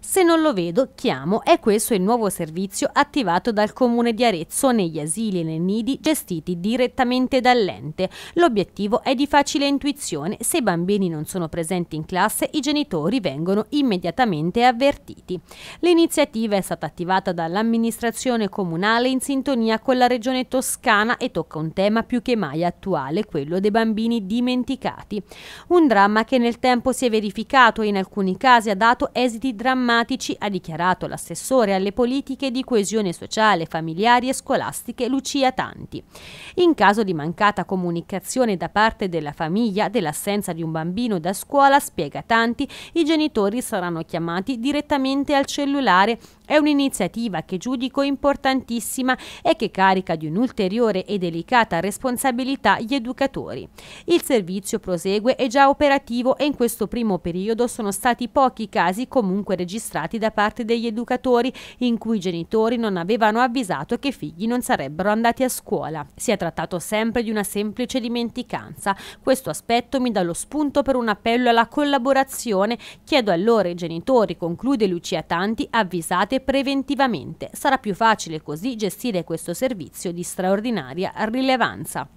Se non lo vedo, chiamo. È questo il nuovo servizio attivato dal Comune di Arezzo negli asili e nei nidi gestiti direttamente dall'ente. L'obiettivo è di facile intuizione. Se i bambini non sono presenti in classe, i genitori vengono immediatamente avvertiti. L'iniziativa è stata attivata dall'amministrazione comunale in sintonia con la regione toscana e tocca un tema più che mai attuale, quello dei bambini dimenticati. Un dramma che nel tempo si è verificato e in alcuni casi ha dato esiti drammatici drammatici, ha dichiarato l'assessore alle politiche di coesione sociale, familiari e scolastiche Lucia Tanti. In caso di mancata comunicazione da parte della famiglia dell'assenza di un bambino da scuola, spiega Tanti, i genitori saranno chiamati direttamente al cellulare. È un'iniziativa che giudico importantissima e che carica di un'ulteriore e delicata responsabilità gli educatori. Il servizio prosegue, è già operativo e in questo primo periodo sono stati pochi casi comunque registrati registrati da parte degli educatori in cui i genitori non avevano avvisato che i figli non sarebbero andati a scuola. Si è trattato sempre di una semplice dimenticanza. Questo aspetto mi dà lo spunto per un appello alla collaborazione. Chiedo allora ai genitori, conclude Lucia Tanti, avvisate preventivamente. Sarà più facile così gestire questo servizio di straordinaria rilevanza.